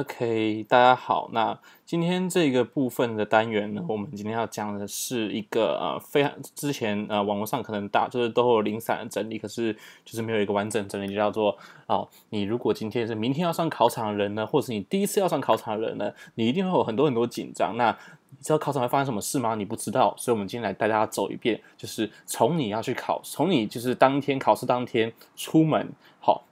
OK，大家好。那今天这个部分的单元呢，我们今天要讲的是一个呃非常之前呃网络上可能打就是都有零散的整理，可是就是没有一个完整整理，就叫做哦，你如果今天是明天要上考场的人呢，或是你第一次要上考场的人呢，你一定会有很多很多紧张。那你知道考场会发生什么事吗？你不知道，所以我们今天来带大家走一遍，就是从你要去考，从你就是当天考试当天出门好，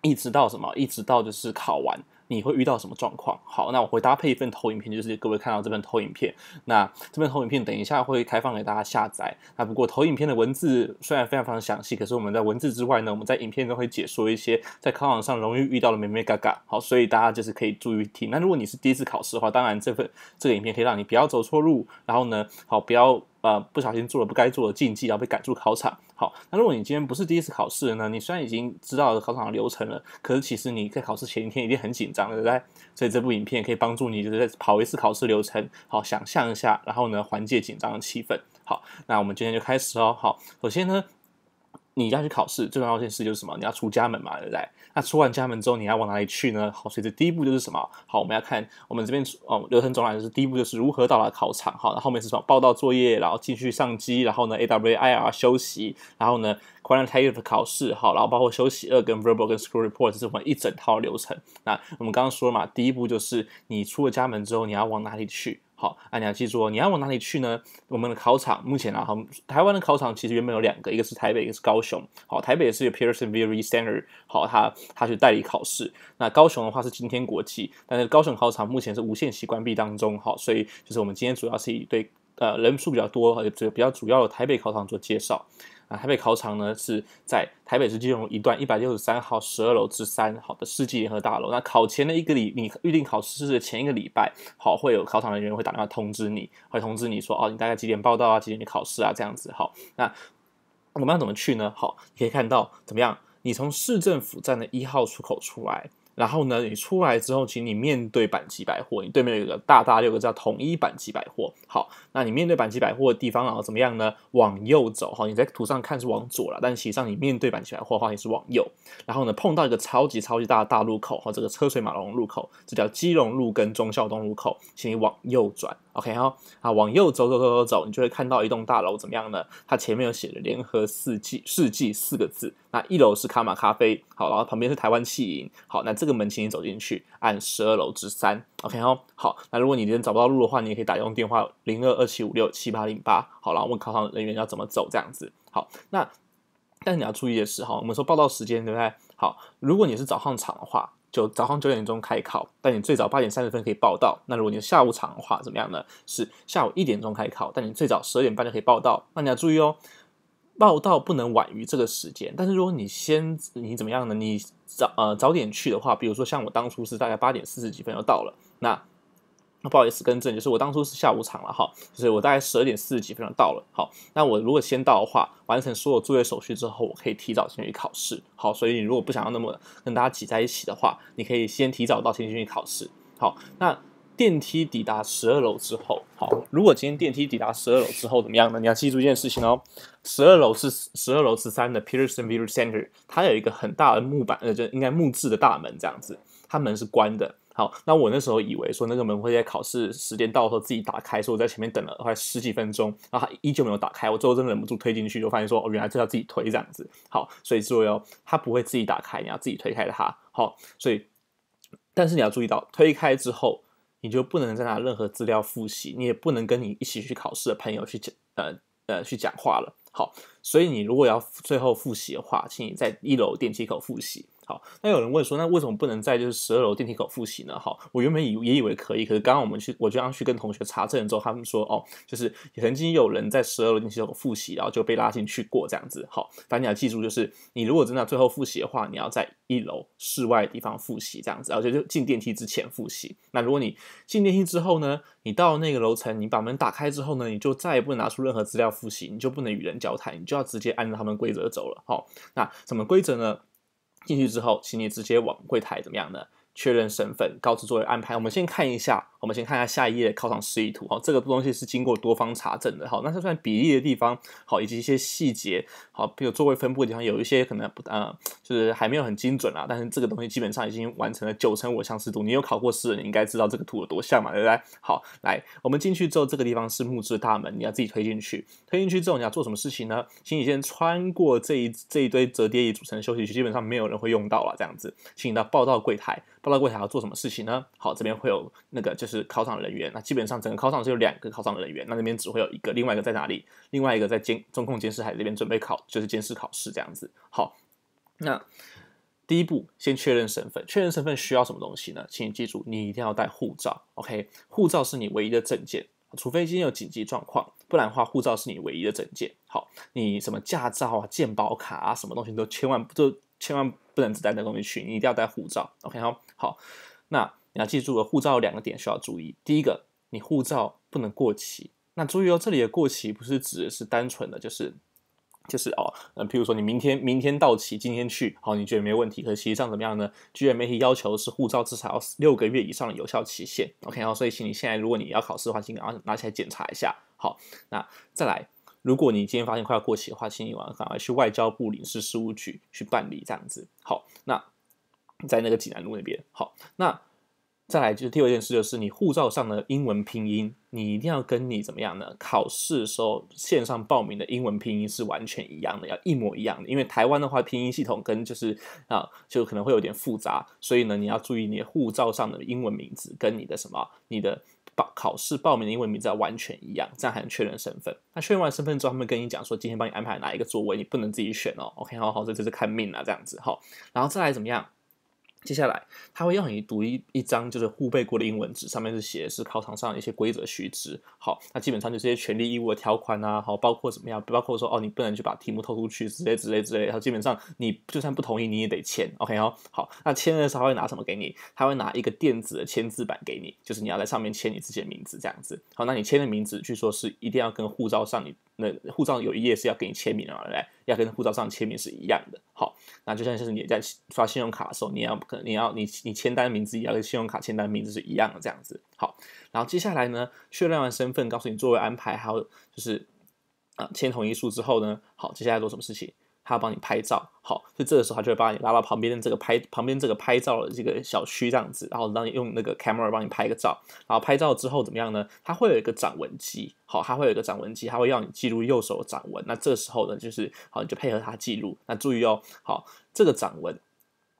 一直到什么，一直到就是考完。你会遇到什么状况？好，那我会搭配一份投影片，就是各位看到这份投影片。那这份投影片等一下会开放给大家下载。那不过投影片的文字虽然非常非常详细，可是我们在文字之外呢，我们在影片中会解说一些在考场上容易遇到的“美美嘎嘎”。好，所以大家就是可以注意听。那如果你是第一次考试的话，当然这份这个影片可以让你不要走错路，然后呢，好不要。呃，不小心做了不该做的禁忌，要被赶出考场。好，那如果你今天不是第一次考试呢？你虽然已经知道了考场的流程了，可是其实你在考试前一天一定很紧张，对不对？所以这部影片可以帮助你，就是在跑一次考试流程，好，想象一下，然后呢，缓解紧张的气氛。好，那我们今天就开始哦。好，首先呢。你要去考试，最重要一件事就是什么？你要出家门嘛，对不对？那出完家门之后，你要往哪里去呢？好，所以这第一步就是什么？好，我们要看我们这边哦，流程总览就是第一步就是如何到达考场。好，那后面是么？报到作业，然后继续上机，然后呢，AWIR 休息，然后呢 q u a n t i t a t i v e 的考试，好，然后包括休息二跟 Verbal 跟 Score Report 是我们一整套流程。那我们刚刚说嘛，第一步就是你出了家门之后，你要往哪里去？好，啊，你要记住哦，你要往哪里去呢？我们的考场目前啊，好，台湾的考场其实原本有两个，一个是台北，一个是高雄。好，台北是 Pearson v r e Center，好，他他去代理考试。那高雄的话是今天国际，但是高雄考场目前是无限期关闭当中，好，所以就是我们今天主要是以对呃人数比较多，就比较主要的台北考场做介绍。啊，台北考场呢是在台北市金融一段一百六十三号十二楼之三号的世纪联合大楼。那考前的一个礼，你预定考试的前一个礼拜，好会有考场人员会打电话通知你，会通知你说，哦，你大概几点报到啊，几点去考试啊，这样子好。那我们要怎么去呢？好，你可以看到怎么样，你从市政府站的一号出口出来。然后呢，你出来之后，请你面对板基百货，你对面有一个大大六个叫统一板基百货。好，那你面对板基百货的地方，然后怎么样呢？往右走哈，你在图上看是往左了，但实实上你面对板基百货的话，也是往右。然后呢，碰到一个超级超级大的大路口哈，这个车水马龙路口，这叫基隆路跟忠孝东路口，请你往右转。OK 哦，好，往右走走走走走，你就会看到一栋大楼，怎么样呢？它前面有写着“联合四季世纪”四个字。那一楼是卡玛咖啡，好，然后旁边是台湾气营，好，那这个门请你走进去，按十二楼之三。OK 哦，好，那如果你今天找不到路的话，你也可以打用电话零二二七五六七八零八，好了，问考场人员要怎么走这样子。好，那但你要注意的是哈，我们说报到时间对不对？好，如果你是早上场的话。就早上九点钟开考，但你最早八点三十分可以报到。那如果你是下午场的话，怎么样呢？是下午一点钟开考，但你最早十二点半就可以报到。那你要注意哦，报到不能晚于这个时间。但是如果你先你怎么样呢？你早呃早点去的话，比如说像我当初是大概八点四十几分就到了。那那不好意思更正，就是我当初是下午场了哈，就是我大概十二点四十几分钟到了。好，那我如果先到的话，完成所有作业手续之后，我可以提早进去考试。好，所以你如果不想要那么跟大家挤在一起的话，你可以先提早到先进去考试。好，那电梯抵达十二楼之后，好，如果今天电梯抵达十二楼之后怎么样呢？你要记住一件事情哦，十二楼是十二楼十三的 Pearson v i l l e Center，它有一个很大的木板，呃，就应该木质的大门这样子，它门是关的。好，那我那时候以为说那个门会在考试时间到的时候自己打开，所以我在前面等了快十几分钟，然后它依旧没有打开，我最后真的忍不住推进去，就发现说哦，原来这要自己推这样子。好，所以说要它不会自己打开，你要自己推开它。好，所以但是你要注意到，推开之后你就不能再拿任何资料复习，你也不能跟你一起去考试的朋友去讲呃呃去讲话了。好，所以你如果要最后复习的话，请你在一楼电梯口复习。好，那有人问说，那为什么不能在就是十二楼电梯口复习呢？好，我原本以也以为可以，可是刚刚我们去，我刚刚去跟同学查证之后，他们说，哦，就是曾经有人在十二楼电梯口复习，然后就被拉进去过这样子。好，大家要记住，就是你如果真的最后复习的话，你要在一楼室外的地方复习这样子，而且就进电梯之前复习。那如果你进电梯之后呢，你到那个楼层，你把门打开之后呢，你就再也不能拿出任何资料复习，你就不能与人交谈，你就要直接按照他们规则走了。好，那什么规则呢？进去之后，请你直接往柜台怎么样呢？确认身份，告知座位安排。我们先看一下，我们先看一下下一页考场示意图。好，这个东西是经过多方查证的。好，那它算比例的地方，好，以及一些细节，好，比如座位分布地方有一些可能不，呃，就是还没有很精准啊。但是这个东西基本上已经完成了九成五相似度。你有考过试，你应该知道这个图有多像嘛，对不对？好，来，我们进去之后，这个地方是木质大门，你要自己推进去。推进去之后，你要做什么事情呢？请你先穿过这一这一堆折叠椅组成的休息区，基本上没有人会用到了，这样子，请你到报到柜台。到了柜要做什么事情呢？好，这边会有那个就是考场人员。那基本上整个考场是有两个考场人员。那那边只会有一个，另外一个在哪里？另外一个在监中控监视台这边准备考，就是监视考试这样子。好，那第一步先确认身份。确认身份需要什么东西呢？请你记住，你一定要带护照。OK，护照是你唯一的证件，除非今天有紧急状况，不然的话护照是你唯一的证件。好，你什么驾照啊、鉴保卡啊，什么东西都千万都千万不能只带那东西去，你一定要带护照。OK 好。好，那你要记住了，护照两个点需要注意。第一个，你护照不能过期。那注意哦，这里的过期不是指的是单纯的，就是就是哦，嗯，譬如说你明天明天到期，今天去，好，你觉得没问题。可是实际上怎么样呢？居然媒体要求是护照至少要六个月以上的有效期限。OK 哦，所以请你现在如果你要考试的话，请你要拿起来检查一下。好，那再来，如果你今天发现快要过期的话，请你晚上去外交部领事事务局去办理这样子。好，那。在那个济南路那边，好，那再来就是第二件事，就是你护照上的英文拼音，你一定要跟你怎么样呢？考试时候线上报名的英文拼音是完全一样的，要一模一样的。因为台湾的话拼音系统跟就是啊，就可能会有点复杂，所以呢，你要注意你的护照上的英文名字跟你的什么，你的报考试报名的英文名字要完全一样，这样还能确认身份。那确认完身份之后，他们跟你讲说今天帮你安排哪一个座位，你不能自己选哦。OK，好好，这这是看命啊，这样子哈。然后再来怎么样？接下来，他会要你读一一张就是互背过的英文纸，上面是写的是考场上一些规则须知。好，那基本上就这些权利义务的条款啊，好，包括怎么样，包括说哦，你不能去把题目透出去之类之类之类。然后基本上你就算不同意，你也得签，OK 哦。好，那签的时候他会拿什么给你？他会拿一个电子的签字板给你，就是你要在上面签你自己的名字这样子。好，那你签的名字，据说是一定要跟护照上你那护照有一页是要给你签名的，来。要跟护照上签名是一样的，好，那就像像是你在刷信用卡的时候，你要可能你要你你签单名字也要跟信用卡签单名字是一样的这样子，好，然后接下来呢，确认完身份，告诉你座位安排，还有就是呃签同意书之后呢，好，接下来做什么事情？他帮你拍照，好，所以这个时候他就会把你拉到旁边的这个拍旁边这个拍照的这个小区这样子，然后让你用那个 camera 帮你拍个照，然后拍照之后怎么样呢？它会有一个掌纹机，好，它会有一个掌纹机，它会要你记录右手掌纹，那这个时候呢，就是好，你就配合它记录，那注意哦，好，这个掌纹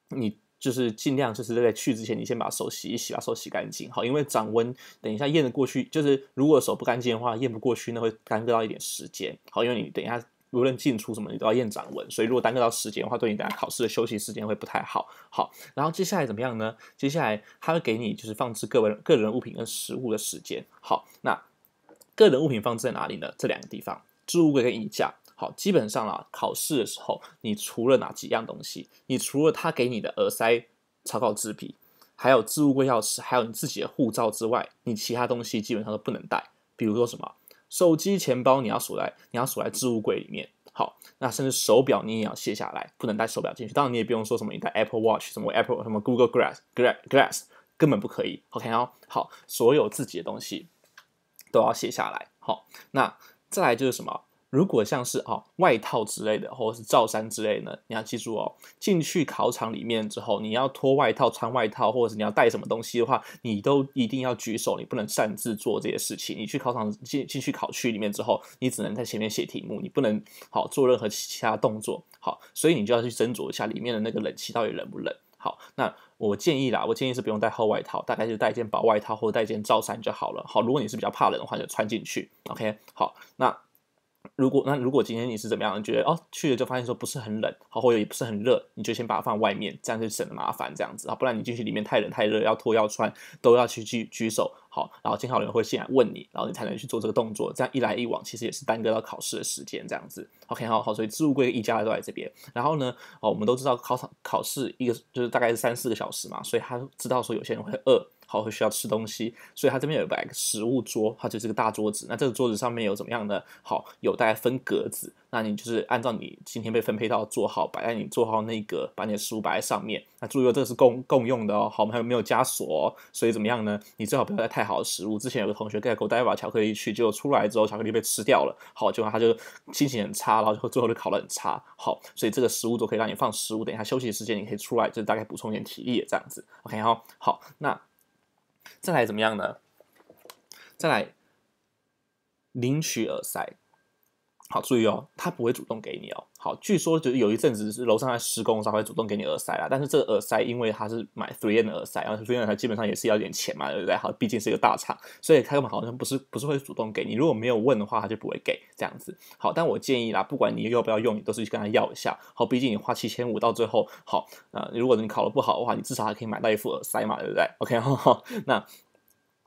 你就是尽量就是在去之前，你先把手洗一洗，把手洗干净，好，因为掌纹等一下验的过去，就是如果手不干净的话验不过去，那会耽搁到一点时间，好，因为你等一下。无论进出什么，你都要验掌纹。所以如果耽搁到时间的话，对你等下考试的休息时间会不太好。好，然后接下来怎么样呢？接下来他会给你就是放置个人个人物品跟食物的时间。好，那个人物品放置在哪里呢？这两个地方：置物柜跟衣架。好，基本上啊，考试的时候，你除了哪几样东西？你除了他给你的耳塞、草稿纸、笔，还有置物柜钥匙，还有你自己的护照之外，你其他东西基本上都不能带。比如说什么？手机、钱包你要锁在，你要锁在置物柜里面。好，那甚至手表你也要卸下来，不能带手表进去。当然，你也不用说什么，你带 Apple Watch 什么 Apple 什么 Google Glass Glass Glass，根本不可以。OK 哦，好，所有自己的东西都要卸下来。好，那再来就是什么？如果像是哦外套之类的，或者是罩衫之类的，你要记住哦，进去考场里面之后，你要脱外套、穿外套，或者是你要带什么东西的话，你都一定要举手，你不能擅自做这些事情。你去考场进进去考区里面之后，你只能在前面写题目，你不能好做任何其他动作。好，所以你就要去斟酌一下里面的那个冷气到底冷不冷。好，那我建议啦，我建议是不用带厚外套，大概就带一件薄外套或者带一件罩衫就好了。好，如果你是比较怕冷的话，就穿进去。OK，好，那。如果那如果今天你是怎么样，觉得哦去了就发现说不是很冷，好或者也不是很热，你就先把它放外面，这样就省了麻烦，这样子啊，不然你进去里面太冷太热，要脱要穿都要去去举手，好，然后监考人会先来问你，然后你才能去做这个动作，这样一来一往其实也是耽搁到考试的时间，这样子。OK，好好，所以置物柜一家人都来这边，然后呢，哦我们都知道考场考试一个就是大概是三四个小时嘛，所以他知道说有些人会饿。好，会需要吃东西，所以它这边有一个食物桌，它就是个大桌子。那这个桌子上面有怎么样的？好，有大概分格子。那你就是按照你今天被分配到做好，摆在你做好那个，把你的食物摆在上面。那注意，哦，这个是共共用的哦。好，我们还有没有加锁？所以怎么样呢？你最好不要带太好的食物。之前有个同学在带一把巧克力去，结果出来之后，巧克力被吃掉了。好，结果他就心情很差，然后最后就考得很差。好，所以这个食物桌可以让你放食物。等一下休息时间，你可以出来，就是大概补充一点体力这样子。OK 哦，好，那。再来怎么样呢？再来领取耳塞。好，注意哦，他不会主动给你哦。好，据说就是有一阵子是楼上来施工才会主动给你耳塞啦。但是这个耳塞，因为他是买 three N 的耳塞，然后 three N 的基本上也是要点钱嘛，对不对？好，毕竟是一个大厂，所以他们好像不是不是会主动给你。如果没有问的话，他就不会给这样子。好，但我建议啦，不管你要不要用，你都是去跟他要一下。好，毕竟你花七千五到最后，好，啊，如果你考的不好的话，你至少还可以买到一副耳塞嘛，对不对？OK，那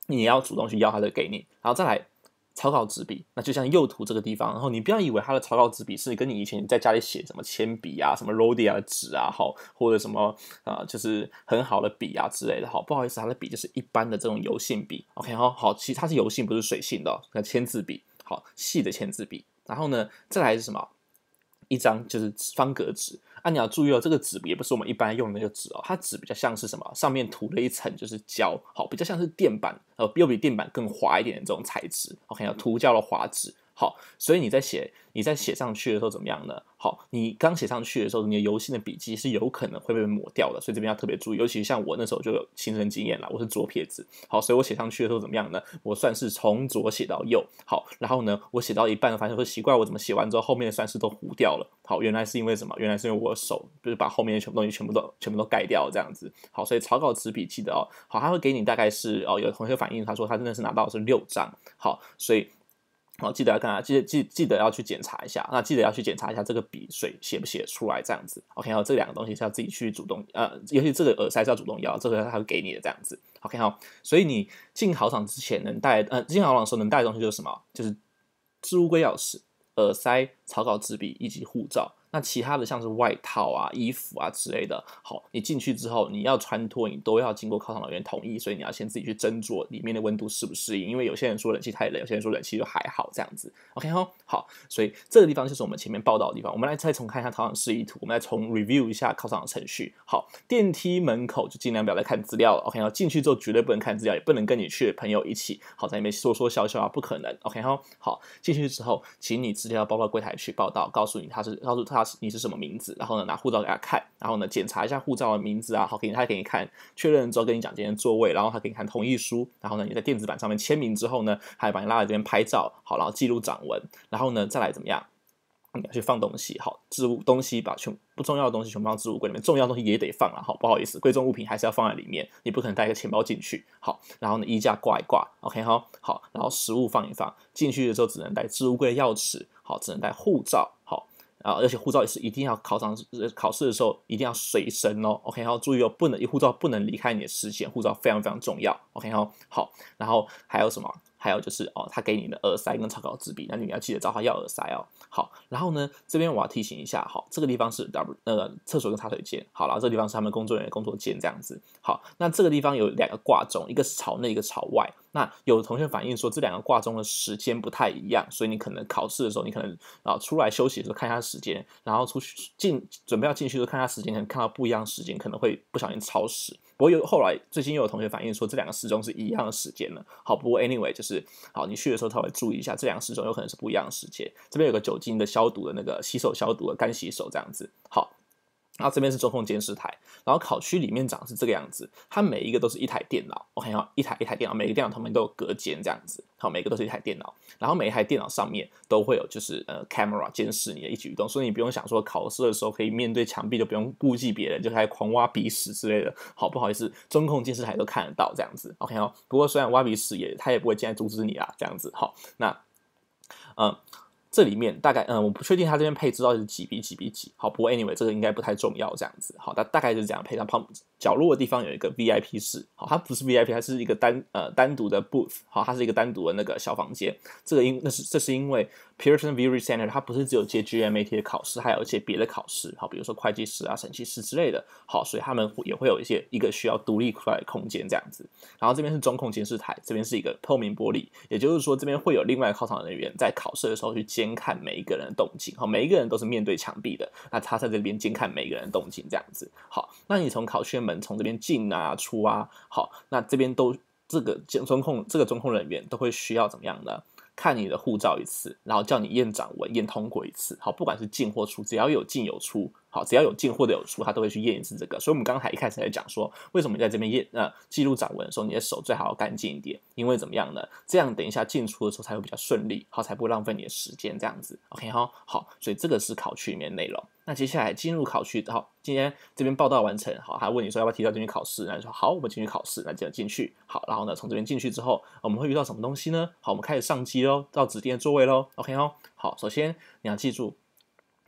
你要主动去要，他就给你。然后再来。草稿纸笔，那就像右图这个地方，然后你不要以为它的草稿纸笔是跟你以前在家里写什么铅笔啊、什么 rodi 的纸啊，好或者什么啊，就是很好的笔啊之类的，好不好意思，它的笔就是一般的这种油性笔，OK 好好，其实它是油性不是水性的那签字笔，好细的签字笔，然后呢，再来是什么，一张就是方格纸。啊，你要注意哦，这个纸也不是我们一般用的那个纸哦，它纸比较像是什么？上面涂了一层就是胶，好，比较像是垫板，呃，又比垫板更滑一点的这种材质。OK，叫涂胶的滑纸。好，所以你在写你在写上去的时候怎么样呢？好，你刚写上去的时候，你的油性的笔记是有可能会被抹掉的，所以这边要特别注意。尤其像我那时候就有亲身经验了，我是左撇子。好，所以我写上去的时候怎么样呢？我算是从左写到右。好，然后呢，我写到一半发现，会习惯我怎么写完之后，后面的算式都糊掉了。好，原来是因为什么？原来是因为我手就是把后面的全部东西全部都全部都盖掉这样子。好，所以草稿纸笔记的哦，好，他会给你大概是哦，有同学反映，他说他真的是拿到是六张。好，所以。然后记得要干嘛？记得记记得要去检查一下。那记得要去检查一下这个笔水写不写出来，这样子。OK，哦，这两个东西是要自己去主动，呃，尤其这个耳塞是要主动要，这个他会给你的这样子。OK，好，所以你进考场之前能带，呃，进考场的时候能带的东西就是什么？就是置物柜钥匙、耳塞、草稿纸、笔以及护照。那其他的像是外套啊、衣服啊之类的，好，你进去之后你要穿脱，你都要经过考场人员同意，所以你要先自己去斟酌里面的温度适不适应，因为有些人说冷气太冷，有些人说冷气就还好这样子。OK 哈，好，所以这个地方就是我们前面报道的地方。我们来再重看一下考场示意图，我们来重 review 一下考场的程序。好，电梯门口就尽量不要再看资料。了。OK 哈，进去之后绝对不能看资料，也不能跟你去的朋友一起，好在那边说说笑笑啊，不可能。OK 哈，好，进去之后，请你直接到报告柜台去报道，告诉你他是告诉他。你是什么名字？然后呢，拿护照给他看，然后呢，检查一下护照的名字啊。好，给他给你看，确认之后跟你讲今天座位。然后他给你看同意书，然后呢，你在电子版上面签名之后呢，还把你拉到这边拍照。好，然后记录掌纹，然后呢，再来怎么样？去放东西。好，置物东西，把全不重要的东西全放置物柜里面，重要东西也得放。然好，不好意思，贵重物品还是要放在里面，你不可能带一个钱包进去。好，然后呢，衣架挂一挂。OK，好，好，然后食物放一放。进去的时候只能带置物柜钥匙。好，只能带护照。啊，而且护照也是一定要考场考试的时候一定要随身哦。OK，后注意哦，不能护照不能离开你的视线，护照非常非常重要。OK 后好，然后还有什么？还有就是哦，他给你的耳塞跟草稿纸笔，那你要记得找他要耳塞哦。好，然后呢，这边我要提醒一下，好，这个地方是 W 那个厕所跟茶水间。好然后这地方是他们工作人员工作间这样子。好，那这个地方有两个挂钟，一个是朝内，一个朝外。那有的同学反映说，这两个挂钟的时间不太一样，所以你可能考试的时候，你可能啊出来休息的时候看一下时间，然后出去进准备要进去的时候看一下时间，可能看到不一样时间，可能会不小心超时。我有后来最近又有同学反映说这两个时钟是一样的时间呢。好，不过 anyway 就是好，你去的时候稍微注意一下，这两个时钟有可能是不一样的时间。这边有个酒精的消毒的那个洗手消毒的干洗手这样子。好。然后这边是中控监视台，然后考区里面长是这个样子，它每一个都是一台电脑，OK 哦，一台一台电脑，每个电脑旁边都有隔间这样子，好，每个都是一台电脑，然后每一台电脑上面都会有就是呃 camera 监视你的一举一动，所以你不用想说考试的时候可以面对墙壁就不用顾忌别人，就开始狂挖鼻屎之类的，好不好意思？中控监视台都看得到这样子，OK 哦，不过虽然挖鼻屎也他也不会进来阻止你啊，这样子好，那，嗯。这里面大概嗯，我不确定它这边配置到底是几比几比几。好，不过 anyway 这个应该不太重要，这样子。好，它大概就是这样，配上旁角落的地方有一个 VIP 室。好，它不是 VIP，它是一个单呃单独的 booth。好，它是一个单独的那个小房间。这个因那是这是因为 Pearson v r s i t Center 它不是只有接 GMAT 的考试，还有一些别的考试。好，比如说会计师啊、审计师之类的。好，所以他们也会有一些一个需要独立出来空间这样子。然后这边是中控监视台，这边是一个透明玻璃，也就是说这边会有另外考场人员在考试的时候去接。监看每一个人的动静，好，每一个人都是面对墙壁的。那他在这边监看每一个人的动静，这样子，好。那你从考箱门从这边进啊出啊，好，那这边都这个监中控这个中控人员都会需要怎么样呢？看你的护照一次，然后叫你验掌纹验通过一次，好，不管是进或出，只要有进有出。好，只要有进或者有出，他都会去验一次这个。所以，我们刚才一开始在讲说，为什么你在这边验呃记录掌纹的时候，你的手最好要干净一点，因为怎么样呢？这样等一下进出的时候才会比较顺利，好，才不会浪费你的时间这样子。OK 哦，好，所以这个是考区里面内容。那接下来进入考区，好，今天这边报道完成，好，他问你说要不要提交进去考试，那你说好，我们进去考试，那这样进去，好，然后呢，从这边进去之后，我们会遇到什么东西呢？好，我们开始上机喽，到指定的座位喽。OK 哦，好，首先你要记住。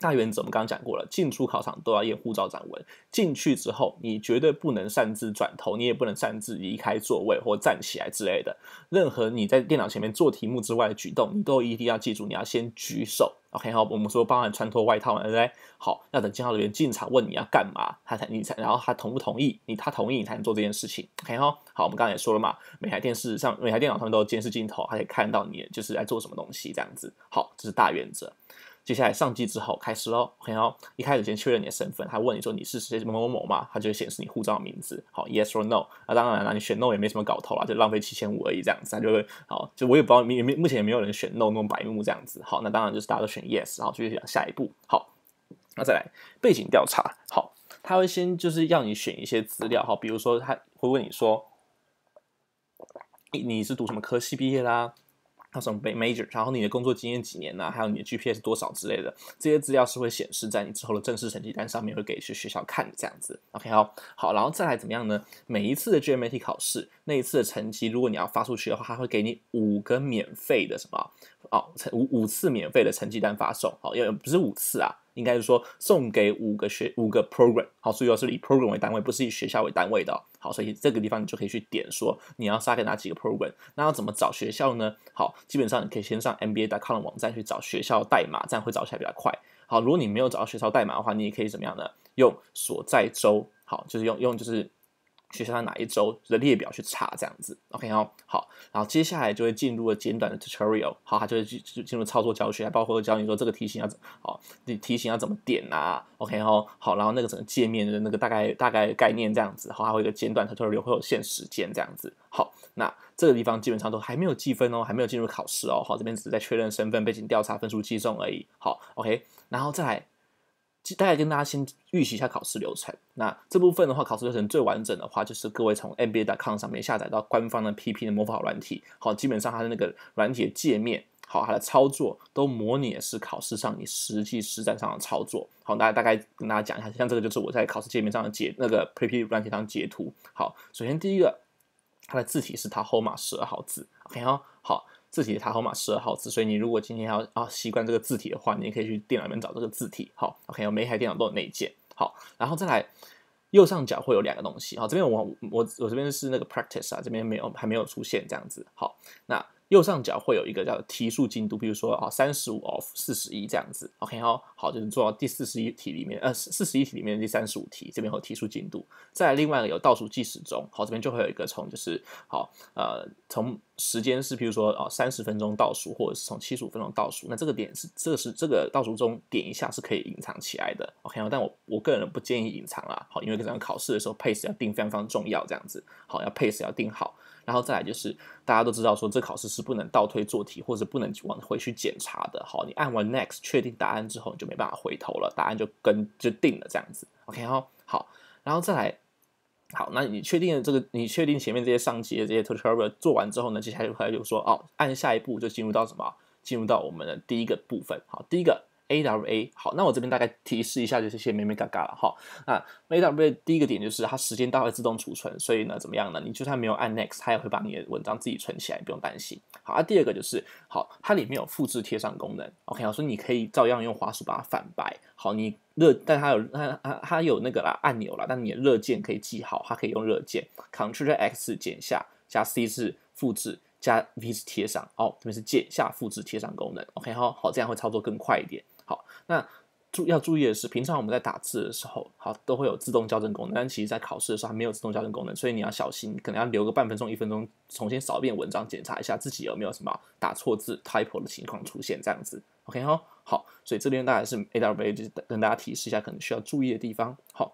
大原则我们刚刚讲过了，进出考场都要验护照展纹。进去之后，你绝对不能擅自转头，你也不能擅自离开座位或站起来之类的。任何你在电脑前面做题目之外的举动，你都一定要记住，你要先举手。OK，好，我们说包含穿脱外套，对不对？好，要等监考人员进场问你要干嘛，他才你才，然后他同不同意你，他同意你才能做这件事情。OK，好，好，我们刚才也说了嘛，每台电视上每台电脑上面都监视镜头，可以看到你就是在做什么东西这样子。好，这是大原则。接下来上机之后开始喽然 k 一开始先确认你的身份，他问你说你是谁某某某嘛，他就会显示你护照名字，好，Yes or No？那当然，啦，你选 No 也没什么搞头啦，就浪费七千五而已这样子，他就会好，就我也不知道，目目前也没有人选 No 那种白目这样子，好，那当然就是大家都选 Yes，然后续讲下一步，好，那再来背景调查，好，他会先就是要你选一些资料，好，比如说他会问你说，你是读什么科系毕业啦？他什么被 major，然后你的工作经验几年呢？还有你的 GPA 是多少之类的？这些资料是会显示在你之后的正式成绩单上面，会给些学校看这样子。OK，好好，然后再来怎么样呢？每一次的 GMAT 考试那一次的成绩，如果你要发出去的话，它会给你五个免费的什么啊？哦，五五次免费的成绩单发送。哦，也不是五次啊，应该是说送给五个学五个 program。好，所以要是以 program 为单位，不是以学校为单位的。好，所以这个地方你就可以去点说你要筛掉哪几个 program，那要怎么找学校呢？好，基本上你可以先上 mba.com 的网站去找学校代码，这样会找起来比较快。好，如果你没有找到学校代码的话，你也可以怎么样呢？用所在州，好，就是用用就是。学校在哪一周的列表去查这样子，OK 哦，好，然后接下来就会进入了简短的 tutorial，好，它就会进进入操作教学，包括教你说这个题型要怎，好，你题型要怎么点啊，OK 哦，好，然后那个整个界面的那个大概大概概念这样子，好，还有一个简短 tutorial 会有限时间这样子，好，那这个地方基本上都还没有计分哦，还没有进入考试哦，好，这边只是在确认身份背景调查分数计重而已，好，OK，然后再来。大概跟大家先预习一下考试流程。那这部分的话，考试流程最完整的话，就是各位从 NBA.com 上面下载到官方的 PP 的模仿软体，好，基本上它的那个软体的界面，好，它的操作都模拟的是考试上你实际实战上的操作。好，那大概跟大家讲一下，像这个就是我在考试界面上的截那个 PP 软体上截图。好，首先第一个，它的字体是它后码十二号字。OK，好。字体的塔号码十二号字，所以你如果今天要啊习惯这个字体的话，你也可以去电脑里面找这个字体。好，OK，我每一台电脑都有内建。好，然后再来右上角会有两个东西。好，这边我我我这边是那个 practice 啊，这边没有还没有出现这样子。好，那右上角会有一个叫提速进度，比如说啊三十五 of 四十一这样子。OK 好，好，就是做到第四十一题里面，呃四四十一题里面的第三十五题，这边会有提速进度。再来另外一个有倒数计时钟。好，这边就会有一个从就是好呃从。时间是，譬如说，哦，三十分钟倒数，或者是从七十五分钟倒数，那这个点是，这是这个倒数中点一下是可以隐藏起来的，OK。但我我个人不建议隐藏啦。好，因为这样考试的时候 pace 要定非常非常重要，这样子，好，要 pace 要定好。然后再来就是，大家都知道说，这考试是不能倒推做题，或者不能往回去检查的，好，你按完 next 确定答案之后，你就没办法回头了，答案就跟就定了这样子，OK。然好，然后再来。好，那你确定这个？你确定前面这些上级的这些 tutorial 做完之后呢？接下来就开始就说哦，按下一步就进入到什么？进入到我们的第一个部分。好，第一个。A W A，好，那我这边大概提示一下，就是些咩咩嘎嘎了哈。那 A W A 第一个点就是它时间到会自动储存，所以呢，怎么样呢？你就算没有按 Next，它也会把你的文章自己存起来，不用担心。好，那第二个就是，好，它里面有复制贴上功能。OK，我说你可以照样用滑鼠把它反白。好，你热，但它有它它它有那个啦按钮啦，但你的热键可以记好，它可以用热键 c t r l X 剪下，加 C 是复制，加 V 是贴上。哦，这边是键下、复制、贴上功能。OK 哈，好，这样会操作更快一点。好，那注要注意的是，平常我们在打字的时候，好都会有自动校正功能，但其实在考试的时候没有自动校正功能，所以你要小心，可能要留个半分钟、一分钟，重新扫一遍文章，检查一下自己有没有什么打错字、typo 的情况出现，这样子，OK 哈。好，所以这边大概是 AWA 就跟大家提示一下，可能需要注意的地方。好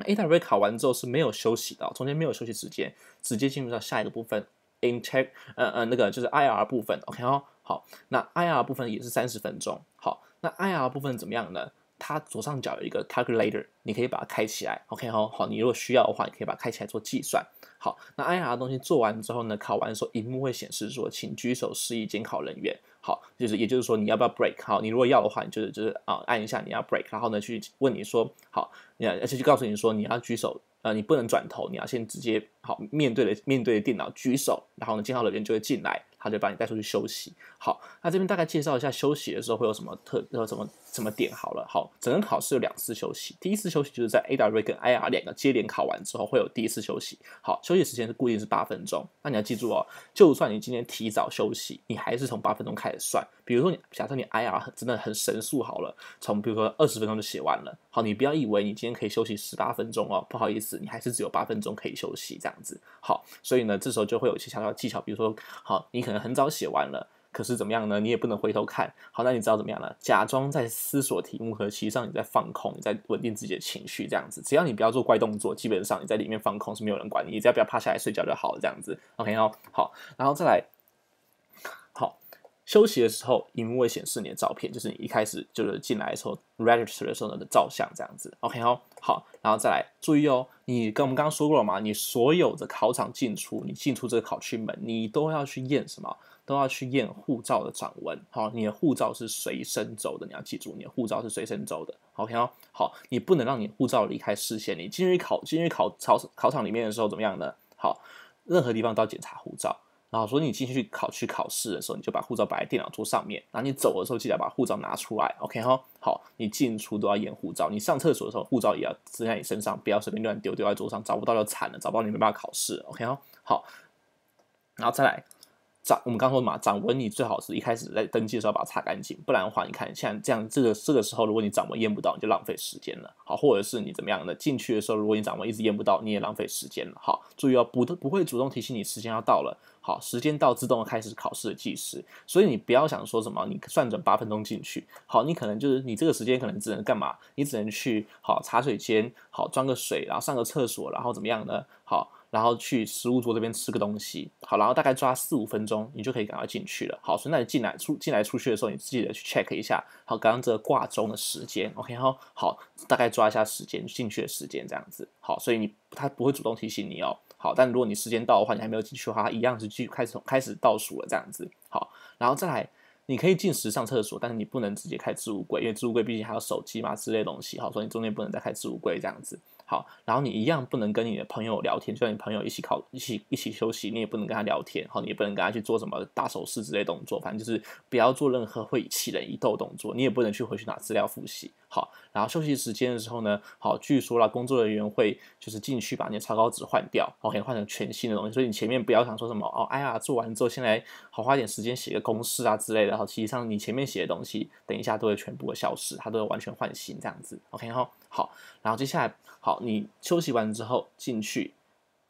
，AWA 考完之后是没有休息的，中间没有休息时间，直接进入到下一个部分，intake，嗯嗯，那个就是 IR 部分，OK 哦，好，那 I R 部分也是三十分钟。好，那 I R 部分怎么样呢？它左上角有一个 calculator，你可以把它开起来。OK 哈，好，你如果需要的话，你可以把它开起来做计算。好，那 I R 的东西做完之后呢，考完的时候，荧幕会显示说，请举手示意监考人员。好，就是也就是说，你要不要 break？好，你如果要的话，你就是就是啊，按一下你要 break，然后呢，去问你说，好，你而且就告诉你说，你要举手，呃，你不能转头，你要先直接好面对的面对电脑举手，然后呢，监考人员就会进来。他就把你带出去休息。好，那这边大概介绍一下休息的时候会有什么特呃什么。什么点好了？好，整个考试有两次休息，第一次休息就是在 A W 跟 I R 两个接连考完之后会有第一次休息。好，休息时间是固定是八分钟。那你要记住哦，就算你今天提早休息，你还是从八分钟开始算。比如说，你假设你 I R 真的很神速，好了，从比如说二十分钟就写完了。好，你不要以为你今天可以休息十八分钟哦，不好意思，你还是只有八分钟可以休息。这样子，好，所以呢，这时候就会有一些小小技巧，比如说，好，你可能很早写完了。可是怎么样呢？你也不能回头看。好，那你知道怎么样了？假装在思索题目，和实上你在放空，你在稳定自己的情绪，这样子。只要你不要做怪动作，基本上你在里面放空是没有人管你。你只要不要趴下来睡觉就好，这样子。OK 哦，好，然后再来，好，休息的时候，荧幕会显示你的照片，就是你一开始就是进来的时候，register 的时候呢的照相，这样子。OK 哦，好，然后再来，注意哦，你跟我们刚刚说过了嘛，你所有的考场进出，你进出这个考区门，你都要去验什么？都要去验护照的掌纹，好，你的护照是随身走的，你要记住，你的护照是随身走的，OK 哦。好，你不能让你护照离开视线。你进去考进去考考考场里面的时候怎么样呢？好，任何地方都要检查护照。然后，所以你进去考去考试的时候，你就把护照摆在电脑桌上面。然后你走的时候记得把护照拿出来，OK 哦。好，你进出都要验护照。你上厕所的时候，护照也要在你身上，不要随便乱丢，丢在桌上找不到就惨了，找不到你没办法考试，OK 哦。好，然后再来。掌，我们刚说嘛，掌纹你最好是一开始在登记的时候把它擦干净，不然的话，你看像这样这个这个时候，如果你掌纹验不到，你就浪费时间了。好，或者是你怎么样的进去的时候，如果你掌纹一直验不到，你也浪费时间了。好，注意哦，不不会主动提醒你时间要到了。好，时间到自动开始考试的计时，所以你不要想说什么，你算准八分钟进去。好，你可能就是你这个时间可能只能干嘛？你只能去好茶水间，好装个水，然后上个厕所，然后怎么样呢？好。然后去食物桌这边吃个东西，好，然后大概抓四五分钟，你就可以赶快进去了。好，所以那你进来出进来出去的时候，你自己得去 check 一下，好，刚刚这个挂钟的时间，OK，好好大概抓一下时间进去的时间这样子，好，所以你他不会主动提醒你哦，好，但如果你时间到的话，你还没有进去的话，一样是继续开始开始倒数了这样子，好，然后再来，你可以进食上厕所，但是你不能直接开置物柜，因为置物柜毕竟还有手机嘛之类东西，好，所以你中间不能再开置物柜这样子。好，然后你一样不能跟你的朋友聊天，就算你朋友一起考、一起一起休息，你也不能跟他聊天。好，你也不能跟他去做什么大手势之类动作，反正就是不要做任何会起人一斗动作。你也不能去回去拿资料复习。好，然后休息时间的时候呢，好，据说啦，工作人员会就是进去把那个草稿纸换掉，OK，换成全新的东西。所以你前面不要想说什么哦，哎呀，做完之后先来好花点时间写个公式啊之类的。好，其实上你前面写的东西，等一下都会全部消失，它都会完全换新这样子，OK 哦。好，然后接下来好，你休息完之后进去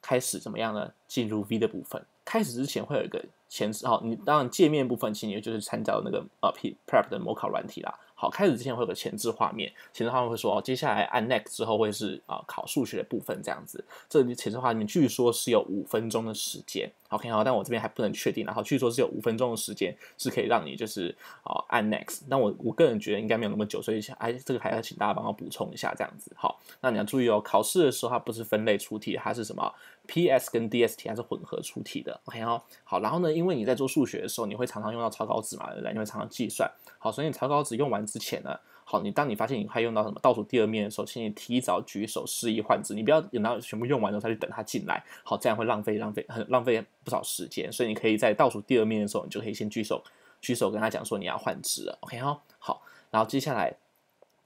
开始怎么样呢？进入 V 的部分。开始之前会有一个前，置，好，你当然界面部分其实也就是参照那个呃 P Prep 的模考软体啦。好，开始之前会有个前置画面，前置画面会说哦，接下来按 next 之后会是啊考数学的部分这样子。这前置画面据说是有五分钟的时间，OK 好，但我这边还不能确定。然后据说是有五分钟的时间是可以让你就是啊按 next，但我我个人觉得应该没有那么久，所以想哎这个还要请大家帮我补充一下这样子。好，那你要注意哦，考试的时候它不是分类出题，它是什么？P.S. 跟 D.S.T. 还是混合出题的，OK 哦。好，然后呢，因为你在做数学的时候，你会常常用到草稿纸嘛，对不对？你会常常计算，好，所以你草稿纸用完之前呢，好，你当你发现你快用到什么倒数第二面的时候，请你提早举手示意换纸，你不要等到全部用完之后再去等他进来，好，这样会浪费浪费很浪费不少时间，所以你可以在倒数第二面的时候，你就可以先举手举手跟他讲说你要换纸了，OK 哦。好，然后接下来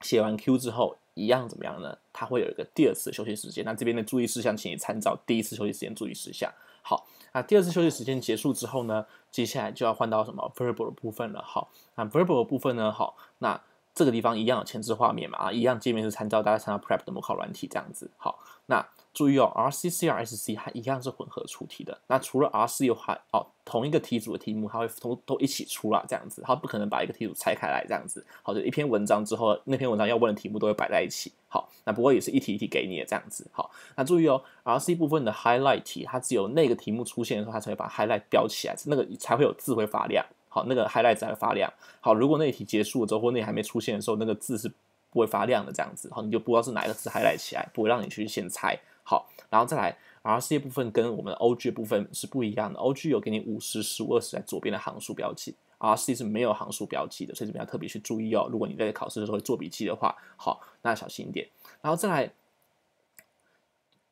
写完 Q 之后。一样怎么样呢？它会有一个第二次休息时间。那这边的注意事项，请你参照第一次休息时间注意事项。好，那第二次休息时间结束之后呢，接下来就要换到什么 verbal 的部分了。好，那 verbal 部分呢？好，那这个地方一样有前置画面嘛？啊，一样界面是参照大家参照 prep 的模考软体这样子。好，那。注意哦，R C C R S C 它一样是混合出题的。那除了 R C 话，哦，同一个题组的题目，它会都都一起出啦，这样子，它不可能把一个题组拆开来这样子。好，就一篇文章之后，那篇文章要问的题目都会摆在一起。好，那不过也是一题一题给你的这样子。好，那注意哦，R C 部分的 highlight 题，它只有那个题目出现的时候，它才会把 highlight 标起来，那个才会有字会发亮。好，那个 highlight 才会发亮。好，如果那一题结束之后或那还没出现的时候，那个字是不会发亮的，这样子。好，你就不知道是哪一个字 highlight 起来，不会让你去先猜。好，然后再来 R C 部分跟我们的 O G 部分是不一样的。O G 有给你五十、十五、二十在左边的行数标记，R C 是没有行数标记的，所以这边要特别去注意哦。如果你在考试的时候会做笔记的话，好，那小心一点。然后再来，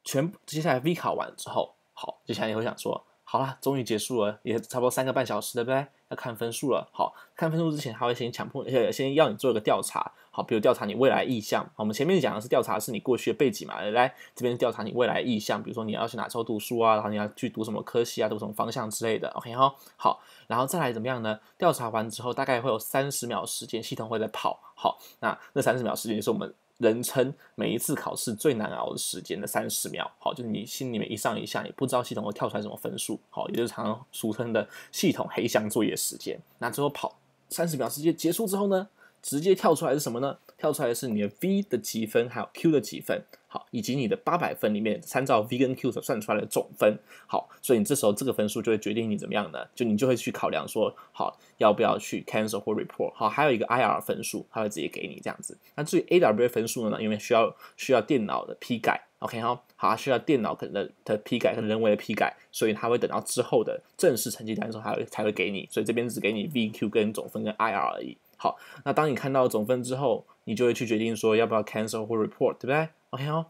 全部接下来 V 考完之后，好，接下来你会想说，好了，终于结束了，也差不多三个半小时了呗，要看分数了。好看分数之前，还会先强迫，先先要你做一个调查。好，比如调查你未来意向。我们前面讲的是调查是你过去的背景嘛，来这边调查你未来意向。比如说你要去哪候读书啊，然后你要去读什么科系啊，读什么方向之类的。OK 哈，好，然后再来怎么样呢？调查完之后，大概会有三十秒时间，系统会在跑。好，那那三十秒时间是我们人称每一次考试最难熬的时间的三十秒。好，就是你心里面一上一下，也不知道系统会跳出来什么分数。好，也就是常常俗称的系统黑箱作业时间。那最后跑三十秒时间结束之后呢？直接跳出来是什么呢？跳出来是你的 V 的积分，还有 Q 的积分，好，以及你的八百分里面参照 V 跟 Q 所算出来的总分，好，所以你这时候这个分数就会决定你怎么样呢？就你就会去考量说，好，要不要去 cancel 或 report，好，还有一个 IR 分数，他会直接给你这样子。那至于 AW 分数呢？因为需要需要电脑的批改，OK 哈，好，需要电脑可能的批改跟人为的批改，所以他会等到之后的正式成绩单的时候才会才会给你，所以这边只给你 V、Q 跟总分跟 IR 而已。好，那当你看到总分之后，你就会去决定说要不要 cancel 或 report，对不对？OK 哦，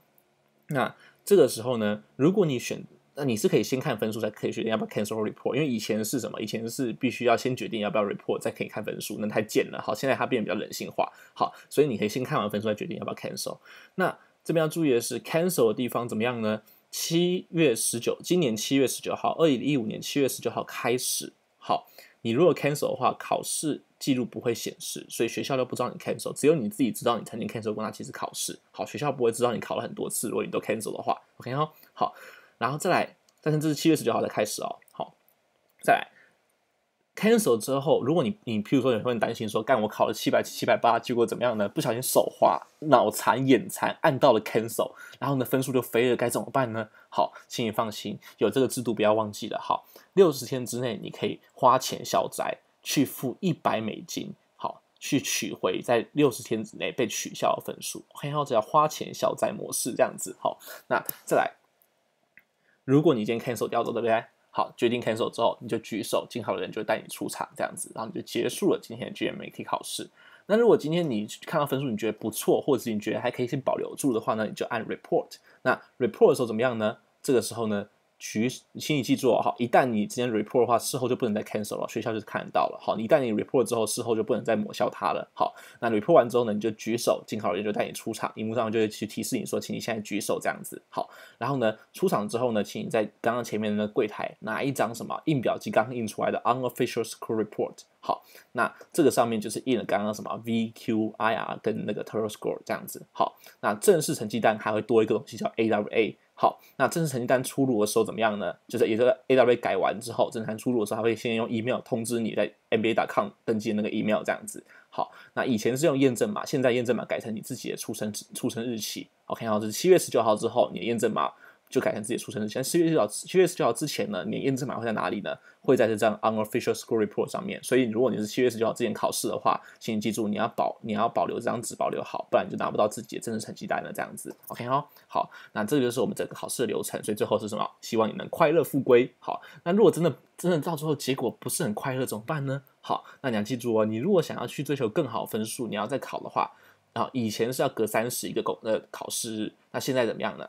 那这个时候呢，如果你选，那你是可以先看分数，才可以决定要不要 cancel 或 report。因为以前是什么？以前是必须要先决定要不要 report，再可以看分数，那太贱了。好，现在它变得比较人性化。好，所以你可以先看完分数再决定要不要 cancel。那这边要注意的是 cancel 的地方怎么样呢？七月十九，今年七月十九号，二零一五年七月十九号开始。好。你如果 cancel 的话，考试记录不会显示，所以学校都不知道你 cancel，只有你自己知道你曾经 cancel 过那几次考试。好，学校不会知道你考了很多次，如果你都 cancel 的话，OK 哦。好，然后再来，但是这是七月十九号才开始哦。好，再来。Cancel 之后，如果你你譬如说你会担心说，干我考了七百七百八，结果怎么样呢？不小心手滑，脑残眼残按到了 Cancel，然后呢分数就飞了，该怎么办呢？好，请你放心，有这个制度不要忘记了。好，六十天之内你可以花钱消灾，去付一百美金，好去取回在六十天之内被取消的分数，很好，只要花钱消灾模式，这样子。好，那再来，如果你今天 Cancel 掉走不咧。好，决定 cancel 之后，你就举手，进考的人就会带你出场，这样子，然后你就结束了今天的 g m 媒体考试。那如果今天你看到分数，你觉得不错，或者是你觉得还可以先保留住的话呢，你就按 report。那 report 的时候怎么样呢？这个时候呢？取，请你记住哦，好，一旦你之前 report 的话，事后就不能再 cancel 了，学校就是看得到了。好，一旦你 report 之后，事后就不能再抹消它了。好，那 report 完之后呢，你就举手，监考人员就带你出场，荧幕上就会去提示你说，请你现在举手这样子。好，然后呢，出场之后呢，请你在刚刚前面的柜台拿一张什么印表机刚刚印出来的 unofficial school report。好，那这个上面就是印了刚刚什么 VQIR 跟那个 total score 这样子。好，那正式成绩单还会多一个东西叫 AWA。好，那正式成绩单出炉的时候怎么样呢？就是也就是 A W 改完之后，正式单出炉的时候，他会先用 email 通知你在 n b a c o m 登记的那个 email 这样子。好，那以前是用验证码，现在验证码改成你自己的出生出生日期。OK，好，这是七月十九号之后你的验证码。就改成自己出生日期。在七月十号，七月十九号之前呢，你验证码会在哪里呢？会在这张 unofficial school report 上面。所以如果你是七月十九号之前考试的话，请你记住，你要保，你要保留这张纸，保留好，不然就拿不到自己的真实成绩单了。这样子，OK 哦。好，那这就是我们整个考试的流程。所以最后是什么？希望你能快乐复归。好，那如果真的真的到最后结果不是很快乐，怎么办呢？好，那你要记住哦，你如果想要去追求更好分数，你要再考的话，啊，以前是要隔三十一个公呃考试日，那现在怎么样呢？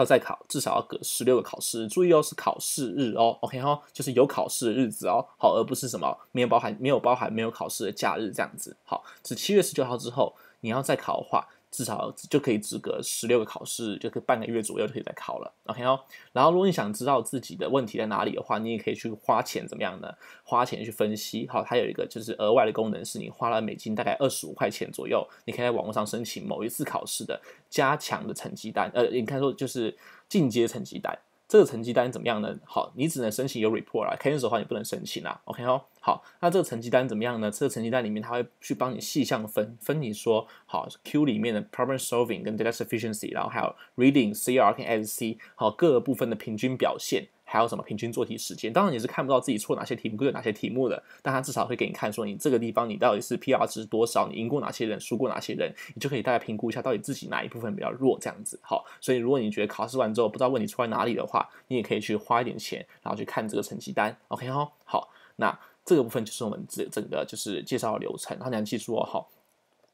要再考，至少要隔十六个考试。注意哦，是考试日哦，OK 哈，就是有考试的日子哦，好，而不是什么没有包含、没有包含、没有考试的假日这样子。好，是七月十九号之后，你要再考的话。至少就可以只隔十六个考试，就可以半个月左右就可以再考了，OK 哦。然后如果你想知道自己的问题在哪里的话，你也可以去花钱怎么样呢？花钱去分析。好，它有一个就是额外的功能，是你花了美金大概二十五块钱左右，你可以在网络上申请某一次考试的加强的成绩单，呃，应该说就是进阶成绩单。这个成绩单怎么样呢？好，你只能申请有 report c 开 l 的话你不能申请啊。OK 哦，好，那这个成绩单怎么样呢？这个成绩单里面它会去帮你细项分分，你说好 Q 里面的 problem solving 跟 data s u f f i c i e n c y 然后还有 reading CR 跟 SC，好各个部分的平均表现。还有什么平均做题时间？当然你是看不到自己错哪些题目、有哪些题目的，但他至少会给你看，说你这个地方你到底是 P R 值多少，你赢过哪些人、输过哪些人，你就可以大概评估一下到底自己哪一部分比较弱这样子。好，所以如果你觉得考试完之后不知道问题出在哪里的话，你也可以去花一点钱，然后去看这个成绩单。OK 哈，好，那这个部分就是我们这整个就是介绍流程，然你要记住哦。好，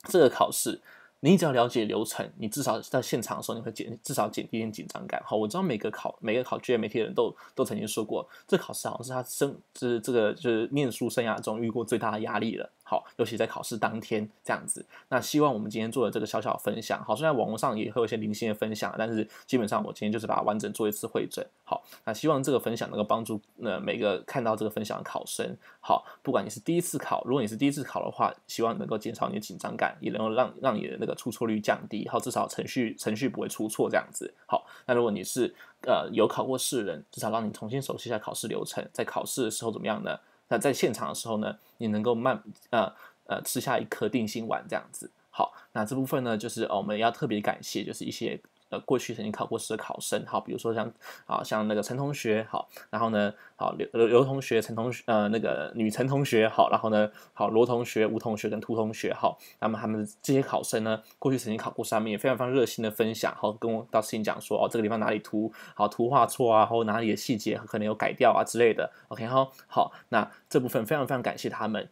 这个考试。你只要了解流程，你至少在现场的时候你会减，至少减低一点紧张感。好，我知道每个考每个考业媒体的人都都曾经说过，这考试好像是他生，就是这个就是念书生涯中遇过最大的压力了。好，尤其在考试当天这样子。那希望我们今天做的这个小小分享，好，虽然网络上也会有一些零星的分享，但是基本上我今天就是把它完整做一次会诊。好，那希望这个分享能够帮助那每个看到这个分享的考生。好，不管你是第一次考，如果你是第一次考的话，希望能够减少你的紧张感，也能够让让你的那个出错率降低，好，至少程序程序不会出错这样子。好，那如果你是呃有考过试人，至少让你重新熟悉一下考试流程，在考试的时候怎么样呢？那在现场的时候呢，你能够慢呃呃吃下一颗定心丸这样子。好，那这部分呢，就是我们要特别感谢，就是一些。呃，过去曾经考过试的考生，好，比如说像啊，像那个陈同学，好，然后呢，好刘刘同学、陈同学，呃，那个女陈同学，好，然后呢，好罗同学、吴同学跟涂同学，好，那么他们这些考生呢，过去曾经考过上面也非常非常热心的分享，好，跟我到事情讲说哦，这个地方哪里涂好，图画错啊，或哪里的细节可能有改掉啊之类的，OK，好，好，那这部分非常非常感谢他们，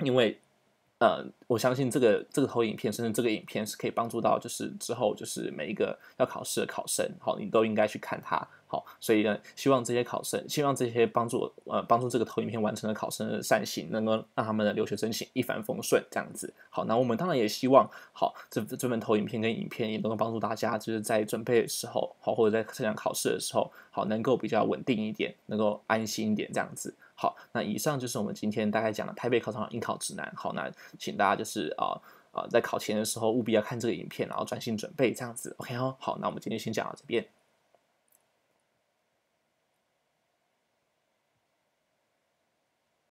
因为。呃，我相信这个这个投影片，甚至这个影片是可以帮助到，就是之后就是每一个要考试的考生，好，你都应该去看它，好，所以呢，希望这些考生，希望这些帮助呃帮助这个投影片完成的考生的善行，能够让他们的留学申请一帆风顺这样子，好，那我们当然也希望，好这这份投影片跟影片也能够帮助大家，就是在准备的时候，好或者在参加考试的时候，好能够比较稳定一点，能够安心一点这样子。好，那以上就是我们今天大概讲的台北考场应考指南。好，那请大家就是啊啊，在考前的时候务必要看这个影片，然后专心准备，这样子，OK 哦。好，那我们今天先讲到这边。